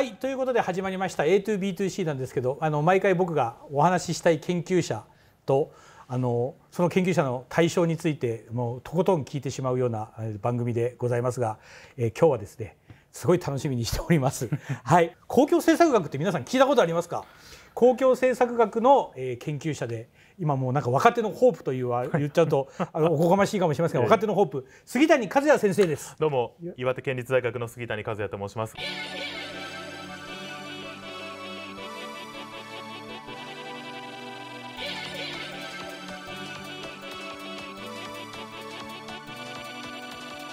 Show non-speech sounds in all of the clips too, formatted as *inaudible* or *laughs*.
はいということで始まりました A2B2C なんですけどあの毎回僕がお話ししたい研究者とあのその研究者の対象についてもうとことん聞いてしまうような番組でございますが、えー、今日はですねすごい楽しみにしております。*laughs* はい、公共政策学って皆さん聞いたことありますか？公共政策学の、えー、研究者で今もうなんか若手のホープというは言っちゃうと *laughs* あのおこがましいかもしれませんが、若手のホープ杉谷和也先生です。どうも岩手県立大学の杉谷和也と申します。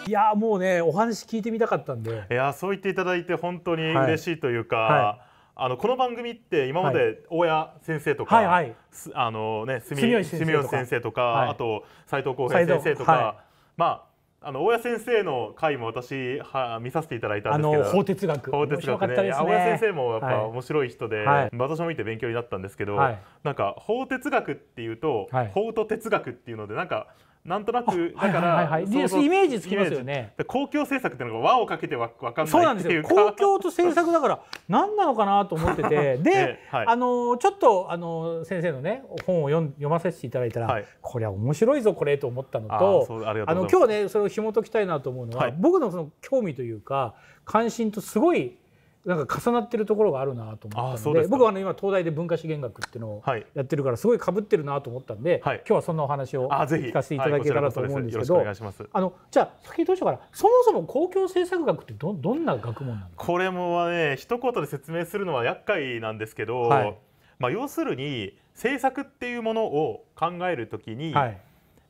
いやもうねお話聞いてみたかったんでいやそう言っていただいて本当に嬉しいというか、はいはい、あのこの番組って今まで大谷先生とか、はいはい、あのね住吉先生とか、あと斎藤浩平先生とか、まああの大谷先生の回も私は見させていただいたんですけど法哲学法哲学ねね大谷先生もやっぱ面白い人で、はい、私も見て勉強になったんですけど、はい、なんか法哲学っていうと、はい、法と哲学っていうのでなんかなんとなくだから、はいはいはいはい、イメージつきますよね公共政策っていうのが輪をかけてわわかんないっていうか *laughs* 公共と政策だから何なのかなと思ってて *laughs* で、はい、あのちょっとあの先生のね本を読読ませていただいたら、はい、これは面白いぞこれと思ったのとあの今日ねそれを紐解きたいなと思うのは、はい、僕のその興味というか関心とすごいなんか重なってるところがあるなと思ったんで僕はあの今東大で文化資源学っていうのをやってるからすごいかぶってるなと思ったんで、はい、今日はそんなお話を聞かせていただけたらと思うんですけど、はい、あのじゃあ先どうしようかなそもそも公共政策学ってどどんな学問なのこれもね一言で説明するのは厄介なんですけど、はい、まあ、要するに政策っていうものを考えるときに、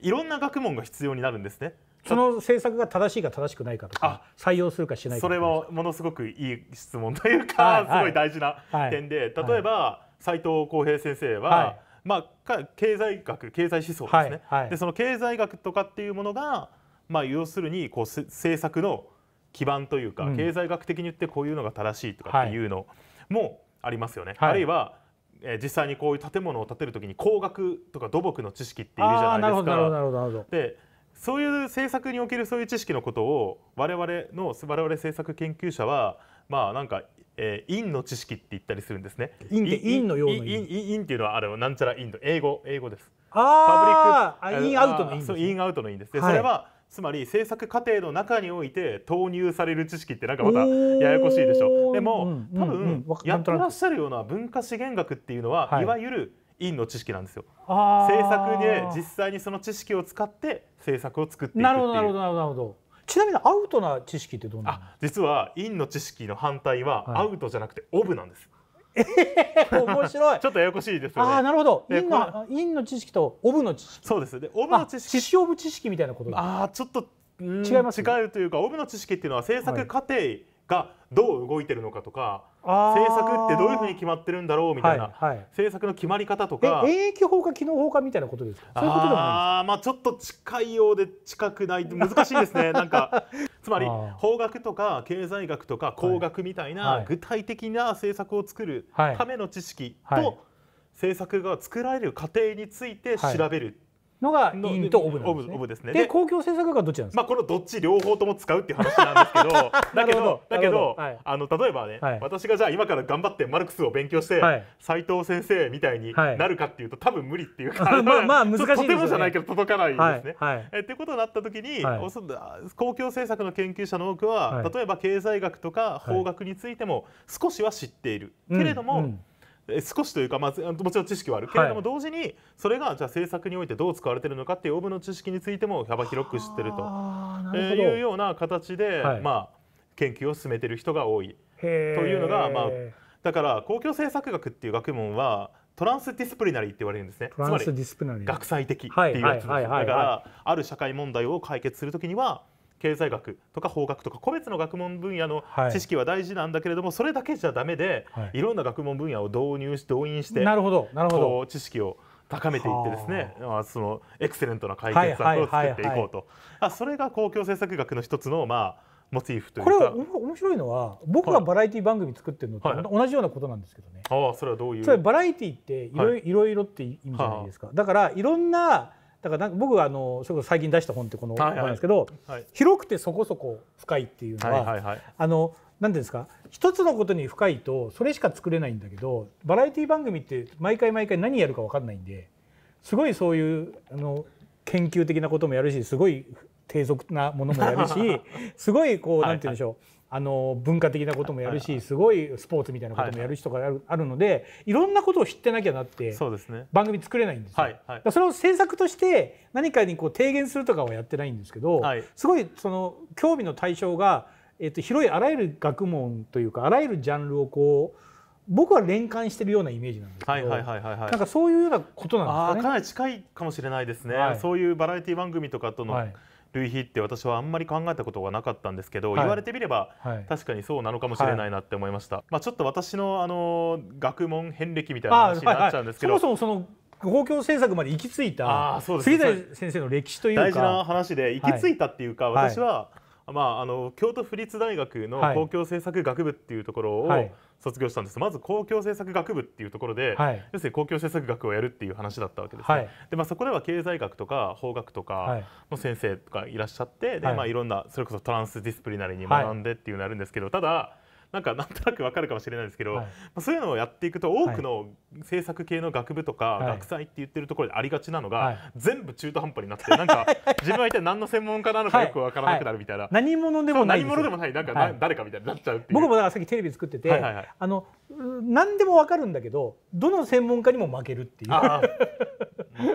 い、ろんな学問が必要になるんですね。その政策が正しいか正しくないかとか採用するかしないかそれはものすごくいい質問というか、はいはい、すごい大事な点で、はい、例えば斎、藤浩平先生は、まあ、経済学経済思想ですね、でその経済学とかっていうものが、まあ、要するにこう政策の基盤というか、うん、経済学的に言ってこういうのが正しいとかっていうのもありますよね。あるいはえ実際にこういう建物を建てるときに工学とか土木の知識っているじゃないですか。でそういう政策におけるそういう知識のことを我々の我々政策研究者はまあなんか、えー、陰の知識って言ったりするんですね。陰って陰のような陰陰っていうのはあれなんちゃらインド英語英語です。あパブリックインアウトの陰、ね、そうインアウトの陰です。で、はい、それはつまり政策過程の中において投入される知識ってなんかまたややこしいでしょ。でも、うん、多分、うんうん、やってらっしゃるような文化資源学っていうのは、はい、いわゆる院の知識なんですよ制作で実際にその知識を使って制作を作っていくなるほどなるほどなるほどちなみにアウトな知識ってどうな実は陰の知識の反対はアウトじゃなくてオブなんです、はい、面白い *laughs* ちょっとややこしいですよねあなるほど陰の陰の知識とオブの知識そうですでオブの知識知識オブ知識みたいなことああちょっと違います、ね、違うというかオブの知識っていうのは制作過程がどう動いてるのかとか、はい政策ってどういうふうに決まってるんだろうみたいな、はいはい、政策の決まり方とか演疫法か機能法かみたいなことですかそういうことあまあちょっと近いようで近くない難しいですね *laughs* なんかつまり法学とか経済学とか工学みたいな具体的な政策を作るための知識と、政策が作られる過程について調べる、のがインとオブなんですね。で公共政策がどっちなんですか。まあこのどっち両方とも使うっていう話なんですけど、*laughs* だけどだけどあの例えばね、私がじゃあ今から頑張ってマルクスを勉強して斉藤先生みたいになるかっていうと多分無理っていうか、*laughs* まあまあ難しいとてもじゃないけど届かないですね。えってことになった時に、公共政策の研究者の多くは例えば経済学とか法学についても少しは知っているけれども。少しというか、まあ、*laughs* もちろん知識はあるけれども、同時にそれがじゃあ政策においてどう使われているのかっていうオブの知識についても幅広く知ってるとえいうような形で、まあ、研究を進めている人が多いというのが、まあ、だから公共政策学っていう学問はトランスディスプリナリーって言われるんですねつまり学際的っていうやつです、だからある社会問題を解決するときには経済学とか法学とか個別の学問分野の知識は大事なんだけれども、はい、それだけじゃダメで、はい、いろんな学問分野を導入し動員してなるほどなるほど知識を高めていってですね、まあ、そのエクセレントな解決策を作っていこうと、あそれが公共政策学の一つのまあモチーフというこれは面白いのは僕がバラエティ番組作ってるのと、はい、同じようなことなんですけどね、ああそれはどういうそれバラエティっていろいろって意味じゃないですか、はい、だからいろんなだから僕があのそれこそ最近出した本ってこの本なんですけど、はいはい、広くてそこそこ深いっていうのは、はいはい、あの何てうんですか一つのことに深いとそれしか作れないんだけどバラエティ番組って毎回毎回何やるか分かんないんですごいそういうあの研究的なこともやるしすごい低俗なものもやるし *laughs* すごいこう何て言うんでしょう、はいはいあの文化的なこともやるしすごいスポーツみたいなこともやる人かあるのでいろんなことを知ってなきゃなって番組作れないんですよ。はいはい、それを制作として何かにこう提言するとかはやってないんですけど、はい、すごいその興味の対象が、えっと、広いあらゆる学問というかあらゆるジャンルをこう僕は連関してるようなイメージなんですけど、はいはいはいはい、なんかそういうようなことなんですかね。かなり近いかもしれないですね。はい、そういうバラエティ番組とかとの、はい類比って私はあんまり考えたことがなかったんですけど、はい、言われてみれば、確かにそうなのかもしれないなって思いました、はい、まあ、ちょっと私のあの学問遍歴みたいな話になっちゃうんですけど、はいはい、そもそもその公共政策まで行き着いた、ね、杉田先生の歴史というか大事な話で行き着いたっていうか、はい、私はまあ、あの京都府立大学の公共政策学部っていうところを卒業したんです、はい、まず公共政策学部っていうところで、はい、要するに公共政策学をやるっていう話だったわけですね、はい、でまあ、そこでは経済学とか法学とかの先生とかいらっしゃって、でまあ、いろんなそれこそトランスディスプリナリーに学んでっていうのあるんですけどただなんかなんとなくわかるかもしれないですけど、はい、まあ、そういうのをやっていくと多くの制作系の学部とか学祭って言ってるところでありがちなのが、はい、全部中途半端になってなんか *laughs* 自分は一体何の専門家なのかよくわからなくなるみたいな、何者でもない何者でもないなんか、はい、誰かみたいになっちゃうっていう僕もだからさっきテレビ作ってて、はいはいはい、あの何でもわかるんだけどどの専門家にも負けるっていう。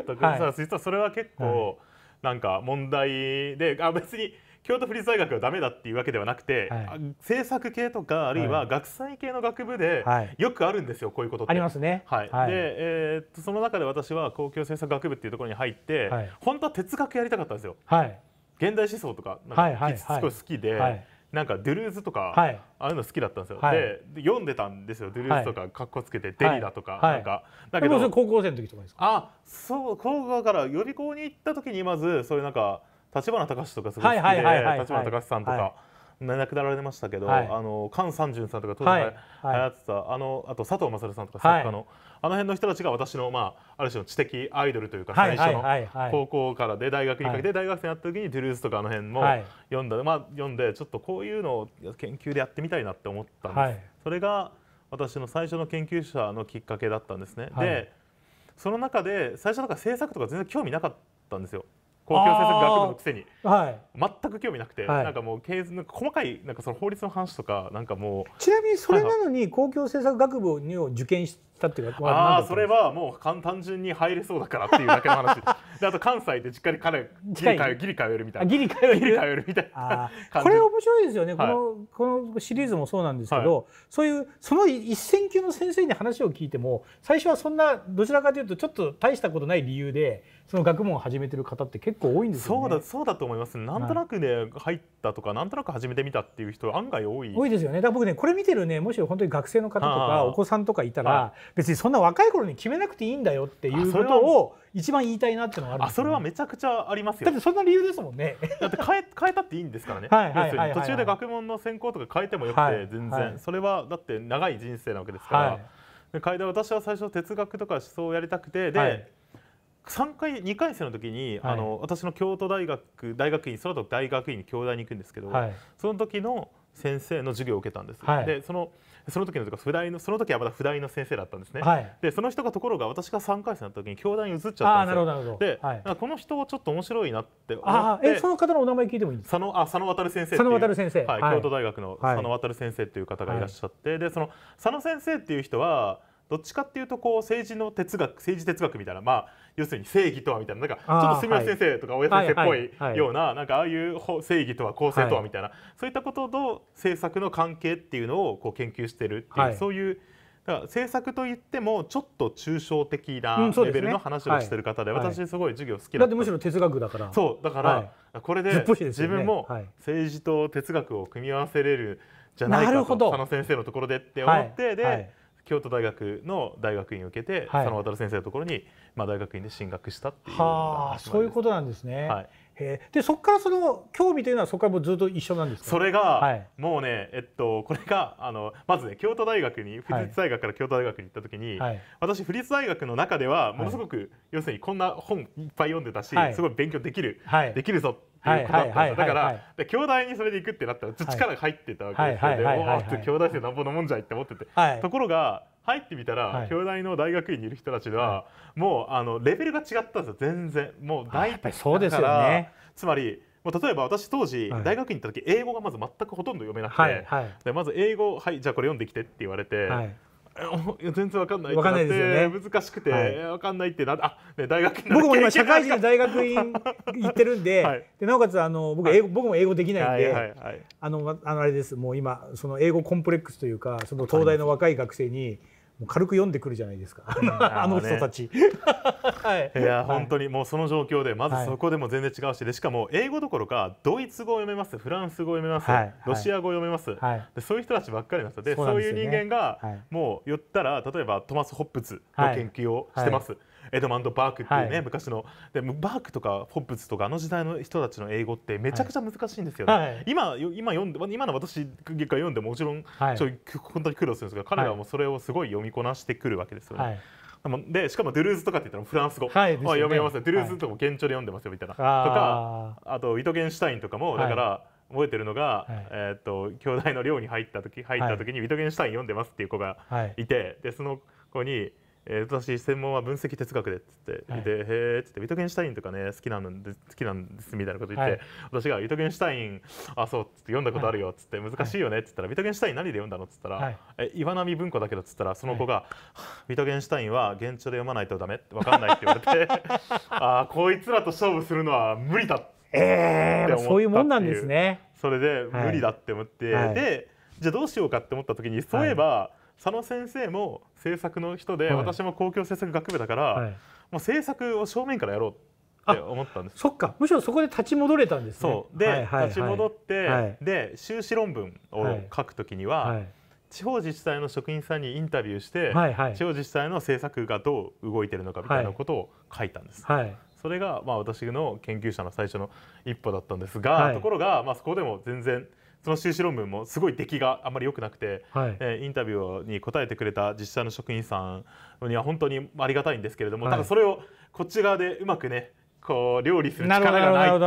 全く、*laughs* はい、実はそれは結構、なんか問題であ別に京都府立大学はダメだっていうわけではなくて、はい、政策系とかあるいは学際系の学部でよくあるんですよ、こういうことって。ありますね。はい、で、えー、っとその中で私は公共政策学部っていうところに入って、本当は哲学やりたかったんですよ。現代思想とかなんかすごい好きで。なんかドゥルーズとか、はい、ああいうの好きだったんですよ、はい、で読んでたんですよドゥルーズとかかっこつけて、デリだとか、はい、なんかだけど高校生の時とかですかあそう高校から予備校に行った時にまずそういうなんか立花隆とかすごい好きで立花隆さんとか、亡くなられましたけど、はい、あの菅三淳さんとか当時はや、はい、ってたあのあと佐藤勝さんとか作家の、はい、あの辺の人たちが私の、まあ、ある種の知的アイドルというか最初の高校からで大学にかけて、大学生やった時にトゥルースとかあの辺も読んだ、まあ、読んでちょっとこういうのを研究でやってみたいなって思ったんです、それが私の最初の研究者のきっかけだったんですね。でその中で最初とか制作とか全然興味なかったんですよ。公共政策学部のくせに、はい、全く興味なくて、はい、なんかもう経済細かいなんかその法律の話とかなんかもうちなみにそれなのに公共政策学部を受験してたっていうかああそれはもう簡単純に入れそうだからっていうだけの話 *laughs* であと関西でしっかり彼ギリ通ギリ通えるみたいなギリ通えるみたいなこれ面白いですよね、はい、このこのシリーズもそうなんですけど、はい、そういうその一線級の先生に話を聞いても最初はそんなどちらかというとちょっと大したことない理由でその学問を始めてる方って結構多いんですよ、ね、そうだそうだと思います、なんとなくね、入ったとかなんとなく始めてみたっていう人案外多い多いですよねだから僕ねこれ見てるねもし本当に学生の方とかお子さんとかいたら別にそんな若い頃に決めなくていいんだよっていうことを一番言いたいなってのがある、ね、それはめちゃくちゃありますよだってそんな理由ですもんねだって変え変えたっていいんですからね途中で学問の専攻とか変えてもよくて全然、はいはい、それはだって長い人生なわけですから、はい、で私は最初哲学とか思想をやりたくてで、はい3回2回生の時に、はい、あの私の京都大学大学院その後大学院に京大に行くんですけど、はい、その時の先生の授業を受けたんです、はい、でそのその時のとか普大のその時はまだ普大の先生だったんですね、はい、でその人がところが私が三回生の時に教団に移っちゃったんですよで、はい、この人ちょっと面白いなって思ってえその方のお名前聞いてもいいですか佐野あ佐野渡先生佐野渡先生、はい、京都大学の佐野渡先生という方がいらっしゃって、でその佐野先生っていう人はどっちかっていうとこう政治の哲学政治哲学みたいなまあ要するに正義とはみたいななんかちょっと住ん先生とか大先生っぽいようななんかああいう正義とは公正とはみたいな、そういったことと政策の関係っていうのをこう研究してるっていう、そういう。だから政策といってもちょっと抽象的なレベルの話をしてる方で私すごい授業好きだってむしろ哲学だからそうだから、これで自分も政治と哲学を組み合わせれるじゃないかと、佐野先生のところでって思って、で、京都大学の大学院を受けて、はい、佐野渡先生のところに、まあ、大学院で進学したっていうそういうことなんですね。はいへでそこからその興味というのはそこからもうずっと一緒なんですか、それが、はい、もうね、えっと、これがあのまずね京都大学に府立大学から京都大学に行った時に、はい、私府立大学の中ではものすごく、はい、要するにこんな本いっぱい読んでたし、すごい勉強できる、できるぞっていうことだから、ですだ京大にそれで行くってなったら力が入ってたわけですよ、はい、で、はい、はお京大生なんぼのもんじゃいって思ってて、ところが入ってみたら、はい、京大の大学院にいる人たちは、はい、もうあのレベルが違ったんですよ全然もう大やっぱりそうですよねつまりもう例えば私当時、大学院行った時英語がまず全くほとんど読めなくて、はい、でまず英語はいじゃあこれ読んできてって言われて、*laughs* 全然わかんないわかんないですよね難しくて、はわかんないってなあ、ね、大学僕も今社会人の大学院 *laughs* 行ってるんででなおかつあの僕英語、僕も英語できないんで、あのあのあれですもう今その英語コンプレックスというかその東大の若い学生に。軽く読んでくるじゃないですか、うん、*laughs* あの人たち。*laughs* はい、いや、はい、本当にもうその状況でまずそこでも全然違うし、でしかも英語どころかドイツ語を読めますフランス語を読めます、はい、ロシア語を読めます、はい、でそういう人たちばっかりなんでそう、いう人間がもう言ったら例えばトマス・ホップズの研究をしてます。はいエドマンド・バークっていうね、はい、昔のでバークとかホップスとかあの時代の人たちの英語ってめちゃくちゃ難しいんですよね、はい、今今読んで今の私果読んでももちろん、い、ちょ本当に苦労するんですが彼らもそれをすごい読みこなしてくるわけですよね。でしかもドゥルーズとかって言ったらフランス語、はいね、読みますドゥルーズとかも現状で読んでますよみたいな、とかあとイトゲンシュタインとかもだから、覚えてるのが、はい、えっ、と兄弟の寮に入った時入った時に、イウィトゲンシュタイン読んでますっていう子がいて、はい、でその子にえー、私専門は分析哲学でっつって、はい、でへえっつってウィトゲンシュタインとかね好きなんで好きなんですみたいなこと言って、はい、私がウィトゲンシュタインあそうっつって読んだことあるよっつって、はい、難しいよねっつったら、ウィトゲンシュタイン何で読んだのっつったら、はい、え岩波文庫だけどっつったらその子が、ウィトゲンシュタインは現地で読まないとダメって分かんないって言われて *laughs* あこいつらと勝負するのは無理だってえー、そういうもんなんですねそれで無理だって思って、でじゃあどうしようかって思った時にそういえば、佐野先生も制作の人で、はい、私も公共政策学部だから、はい、もう政策を正面からやろうって思ったんですそっかむしろそこで立ち戻れたんです、ね、そうで、はいはいはい、立ち戻って、はい、で修士論文を書くときには、地方自治体の職員さんにインタビューして、はいはい、地方自治体の政策がどう動いてるのかみたいなことを書いたんです、それがまあ私の研究者の最初の一歩だったんですが、ところがまあそこでも全然その修士論文もすごい出来があんまり良くなくて、はい、えー、インタビューに答えてくれた実際の職員さんには本当にありがたいんですけれども、はい、ただそれをこっち側でうまくねこう料理する力がないっていうか、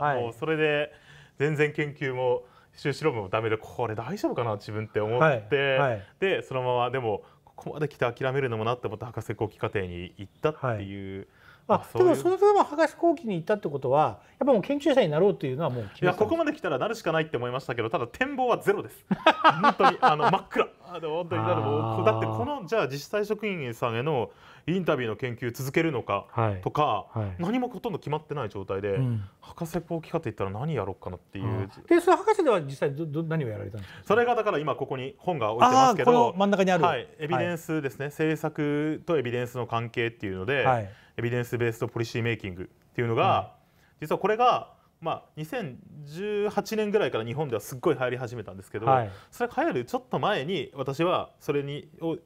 はい、もうそれで全然研究も修士論文もダメでこれ大丈夫かな自分って思って、でそのままでもここまで来て諦めるのもなって思って博士後期課程に行ったっていう。あでもその分は博士後期に行ったってことはやっぱもう研究者になろうというのはもういやここまで来たらなるしかないって思いましたけどただ展望はゼロです *laughs* 本当にあの真っ暗あの本当にだだってこのじゃあ自治体職員さんへのインタビューの研究続けるのかとか、はいはい、何もほとんど決まってない状態で、うん、博士後期かといったら何やろうかなっていう、でその博士では実際どど何をやられたんですかそれがだから今ここに本が置いてますけど真ん中にある、はい、エビデンスですね、政策とエビデンスの関係っていうので、はいエビデンスベースとポリシーメイキングっていうのが、うん、実はこれがまあ、2018年ぐらいから日本ではすっごい流行り始めたんですけど、はい、それが流行るちょっと前に私はそれにを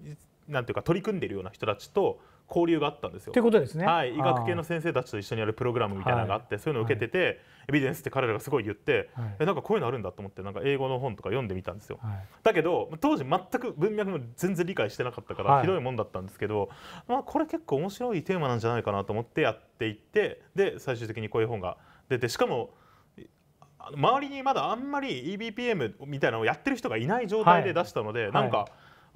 なんていうか取り組んでいるような人たちと交流があったんですよ。ということですね。はい、医学系の先生たちと一緒にやるプログラムみたいなのがあって、そういうのを受けてて、はい、エビデンスって彼らがすごい言って、はい、えなんかこういうのあるんだと思ってなんか英語の本とか読んでみたんですよ。はい、だけど当時全く文脈も全然理解してなかったから、ひどいもんだったんですけど、まあ、これ結構面白いテーマなんじゃないかなと思ってやっていってで最終的にこういう本が出てしかも周りにまだあんまり EBPM みたいなのをやってる人がいない状態で出したので、はい、なんか。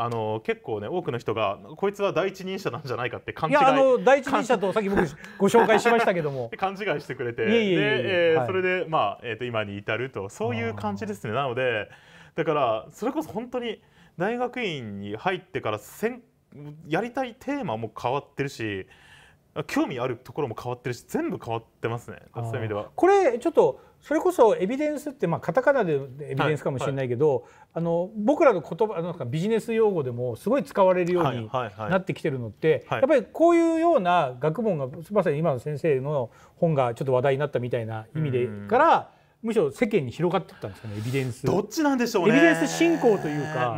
あの結構ね多くの人がこいつは第一人者なんじゃないかって勘違いいやあの第一人者とさっき僕ご紹介しましたけども *laughs* 勘違いしてくれてそれでまあ、えー、と今に至るとそういう感じですねなのでだからそれこそ本当に大学院に入ってからやりたいテーマも変わってるし興味あるところも変わってるし全部変わってますねそういう意味では。これちょっとそれこそエビデンスってまあカタカナでエビデンスかもしれないけど、はいはい、あの僕らの言葉なんかビジネス用語でもすごい使われるようになってきてるのって、はい、やっぱりこういうような学問がまさに今の先生の本がちょっと話題になったみたいな意味でからむしろ世間に広がってったんですかねエビデンス。どっちなんでしょう、ね、エビデンス進行というか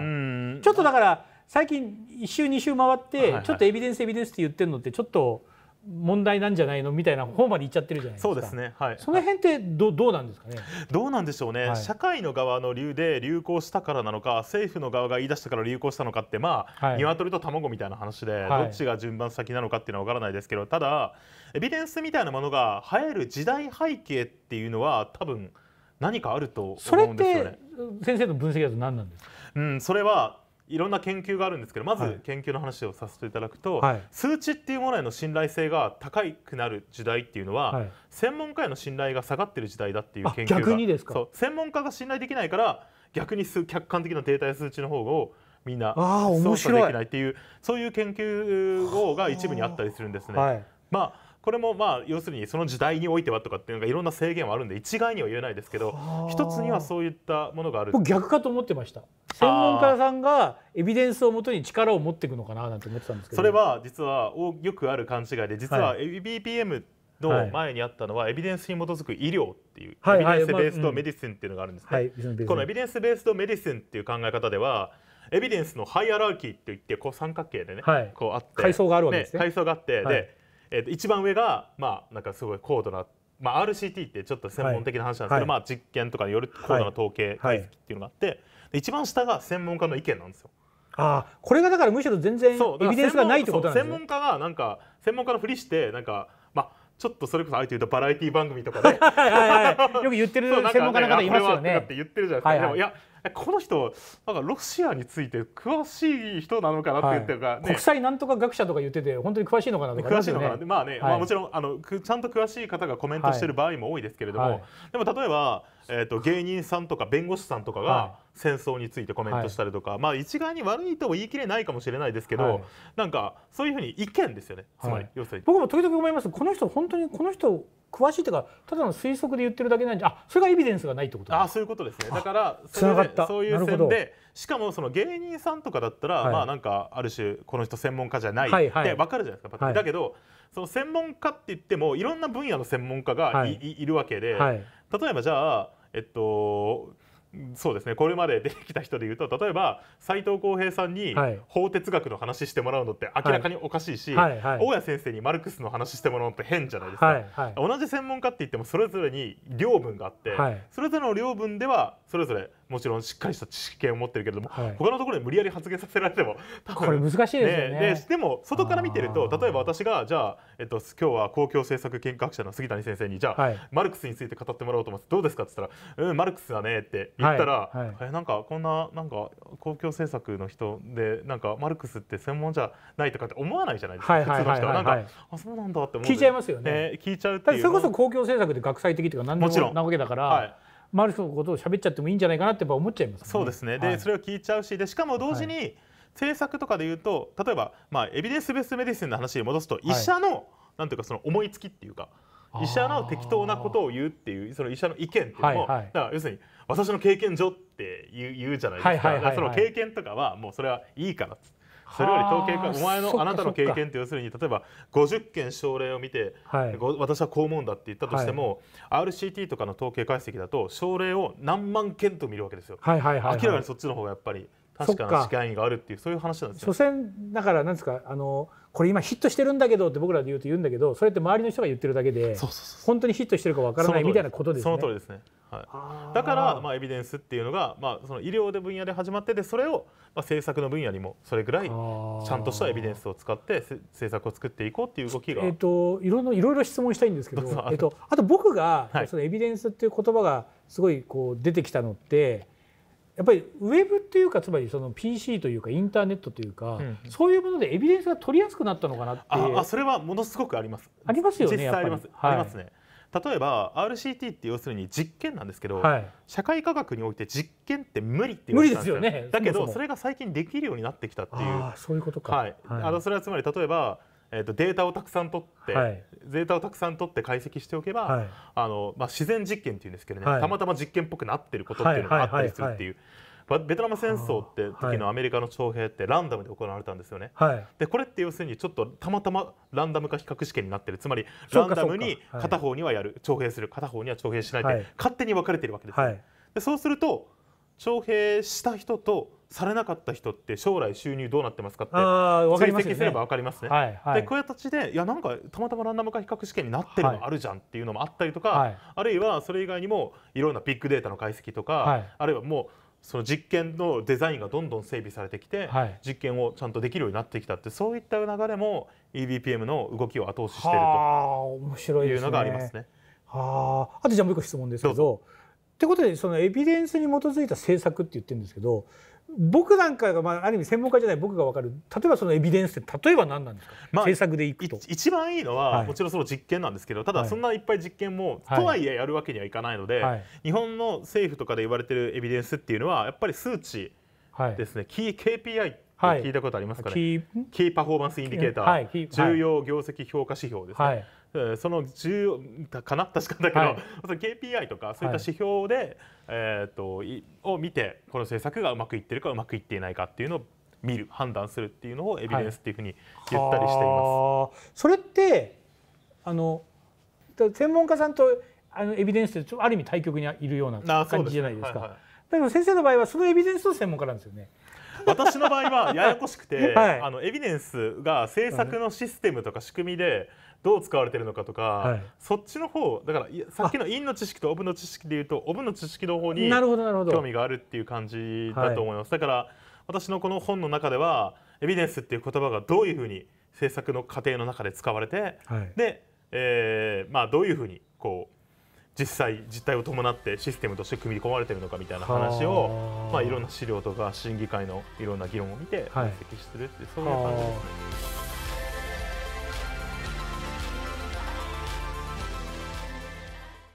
ちょっとだから最近1週2週回ってちょっとエビデンスエビデンスって言ってるのってちょっと。問題なんじゃないのみたいな方まで行っちゃってるじゃないですか。そうですね。はい。その辺ってどうどうなんですかね。どうなんでしょうね。はい、社会の側の理由で流行したからなのか、政府の側が言い出したから流行したのかってまあ、はい、鶏と卵みたいな話で、どっちが順番先なのかっていうのはわからないですけど、ただエビデンスみたいなものが流行る時代背景っていうのは多分何かあると思うんですよね。それって先生の分析だと何なんですか。うん、それはいろんな研究があるんですけどまず研究の話をさせていただくと、はい、数値っていうものへの信頼性が高くなる時代っていうのは、はい、専門家への信頼が下がってる時代だっていう研究が逆にですかそう専門家が信頼できないから逆に数客観的なデータや数値の方をみんな操作できないっていうそういう研究が一部にあったりするんですね。はい、まあこれもまあ要するにその時代においてはとかっていうのがいろんな制限はあるんで一概には言えないですけど一つにはそういったものがある僕逆かと思ってました専門家さんがエビデンスをもとに力を持っていくのかななんて思ってたんですけどそれは実はよくある勘違いで実は BPM の前にあったのはエビデンスに基づく医療っていう、エビデンスベースとメディスンっていうのがあるんですね、このエビデンスベースとメディスンっていう考え方ではエビデンスのハイアラーキーっていってこう三角形でね、こうあって階層があるわけですね階層があって、でえー、と一番上が、まあ、なんかすごい高度な、まあ、RCT ってちょっと専門的な話なんですけど、はい、まあ、実験とかによる高度な統計解析っていうのがあって、はい、一番下が専門家の意見なんですよ。あこれがだからむしろ全然エビデンスがないってことなんですね。専門家がなんか専門家のふりしてなんかまあちょっとそれこそあえて言うとバラエティ番組とかではい、よく言ってる *laughs* 専門家の方いますよね。って言ってるじゃないですか。はいはい、でもいや *laughs* この人なんかロシアについて詳しい人なのかなって言ってるか、はいね、国際なんとか学者とか言ってて本当に詳しいのかなとか、ね、詳しいのかなまあね、はい、まあ、もちろんあのちゃんと詳しい方がコメントしてる場合も多いですけれども、はい、でも例えば、えーと、と芸人さんとか弁護士さんとかが、戦争についてコメントしたりとか、はい、まあ一概に悪いとは言い切れないかもしれないですけど、はい、なんかそういうふうに意見ですよねつまり、要するに僕も時々思いますこの人本当にこの人詳しいというかただの推測で言ってるだけなんじゃあそれがエビデンスがないってことあそういうことですねだからそれでそういう線でしかもその芸人さんとかだったら、はい、まあなんかある種この人専門家じゃないって分かるじゃないですか、はいはい、だけどその専門家って言ってもいろんな分野の専門家がいはい、いるわけで、例えばじゃあえっとそうですねこれまで出てきた人でいうと例えば斎藤浩平さんに法哲学の話してもらうのって明らかにおかしいし、はい大谷先生にマルクスの話してもらうのって変じゃないですか、はい同じ専門家って言ってもそれぞれに両分があって、はい、それぞれの両分ではそれぞれもちろんしっかりした知識権を持ってるけれども、はい、他のところで無理やり発言させられてもこれ難しいですよね、ね、ででも外から見てると例えば私がじゃあ、えっと、今日は公共政策研究学者の杉谷先生にじゃあ、はい、マルクスについて語ってもらおうと思ってどうですかって言ったら「うんマルクスだね」って言ったら、はい、えなんかこんななんか公共政策の人でなんかマルクスって専門じゃないとかって思わないじゃないですか、普通の人はなんかあそうなんだって思う聞いちゃいますよね、えー、聞いちゃうっていうそれこそ公共政策で学際的というか何でもなわけだから。はいマルコのことを喋っちゃってもいいんじゃないかなってやっぱ思っちゃいます、ね、そうですねで、はい、それを聞いちゃうしでしかも同時に、政策とかで言うと例えば、まあ、エビデンスベースメディスンの話に戻すと、医者の、なんていうかその思いつきっていうか医者の適当なことを言うっていうその医者の意見っていうのも、はいはい、だから要するに私の経験上って言う言うじゃないですかはいはいはいはい、その経験とかはもうそれはいいからっって。それより統計かお前のあなたの経験って要するに例えば50件症例を見て、はい、私はこう思うんだって言ったとしても、はい、RCT とかの統計解析だと症例を何万件と見るわけですよ、はいはいはいはい、明らかにそっちの方がやっぱり。確かがあるっていうそういう話なんですよ、ね、所詮だからなんですかあのこれ今ヒットしてるんだけどって僕らで言うと言うんだけどそれって周りの人が言ってるだけで *laughs* 本当にヒットしてるかわからないみたいなことですね。その通りですね、はい、だからまあエビデンスっていうのが、まあ、その医療で分野で始まっててそれを、まあ、政策の分野にもそれぐらいちゃんとしたエビデンスを使って政策を作っていこうっていう動きが、えーと、ろいろいろいろ質問したいんですけど *laughs* えーと、とあと僕が、はい、そのエビデンスっていう言葉がすごいこう出てきたのって。やっぱりウェブっていうかつまりその PC というかインターネットというか、うんうん、そういうものでエビデンスが取りやすくなったのかなってあそれはものすごくありますありますよね実際あります、はい、ありますね例えば RCT って要するに実験なんですけど、はい、社会科学において実験って無理って言われてたんですよねだけどそれが最近できるようになってきたっていうあそういうことか、はい、はい、あのそれはつまり例えばえーと、データをたくさん取って、はい、データをたくさん取って解析しておけば、はい、あのまあ、自然実験っていうんですけどね、はい、たまたま実験っぽくなってることっていうのがあったりするっていう。ベトナム戦争って時のアメリカの徴兵ってランダムで行われたんですよね。はい、でこれって要するにちょっとたまたまランダム化比較試験になってるつまりランダムに片方にはやる徴兵する片方には徴兵しないで、はい、勝手に分かれてるわけです、ね、はい、でそうすると徴兵した人とされなかった人って将来収入どうなってますかって分跡すれば分かりますね。はいはい、でこういう形でいやなんかたまたまランダム化比較試験になってるのあるじゃんっていうのもあったりとか、はい、あるいはそれ以外にもいろんなビッグデータの解析とか、はい、あるいはもうその実験のデザインがどんどん整備されてきて、はい、実験をちゃんとできるようになってきたってそういった流れも EBPM の動きを後押ししていると面白い、いうのがありますね。はああとじゃあもう一個質問ですけどどうってことでそのエビデンスに基づいた政策って言ってるんですけど僕なんかが、まあ、ある意味専門家じゃない僕が分かる例えばそのエビデンスって例えば何なんですか、まあ、政策でいくと一番いいのは、はい、もちろんその実験なんですけどただそんないっぱい実験も、はい、とはいえやるわけにはいかないので、はい、日本の政府とかで言われてるエビデンスっていうのはやっぱり数値ですね、キー KPI 聞いたことありますかね、キーパフォーマンスインディケーター、重要業績評価指標ですね、その重要かな確かだけど、はい、KPI とかそういった指標で、はい、えっと、とを見てこの政策がうまくいってるかうまくいっていないかっていうのを見る判断するっていうのをエビデンスっていうふうに言ったりしています。それってあの専門家さんとあのエビデンスってある意味対局にいるような感じじゃないですか。すはだけど先生の場合はそのエビデンスの専門家なんですよね。私の場合はややこしくて、*laughs* はい、あのエビデンスが政策のシステムとか仕組みでどう使われてるのかとか、はい、そっちの方だからさっきの陰の知識とオブの知識でいうとオブの知識の方に興味があるっていう感じだと思います、はい、だから私のこの本の中ではエビデンスっていう言葉がどういうふうに制作の過程の中で使われて、はい、で、えーまあ、どういうふうにこう実際実態を伴ってシステムとして組み込まれてるのかみたいな話を、まあ、いろんな資料とか審議会のいろんな議論を見て分析してるって、はい、そういう感じですね。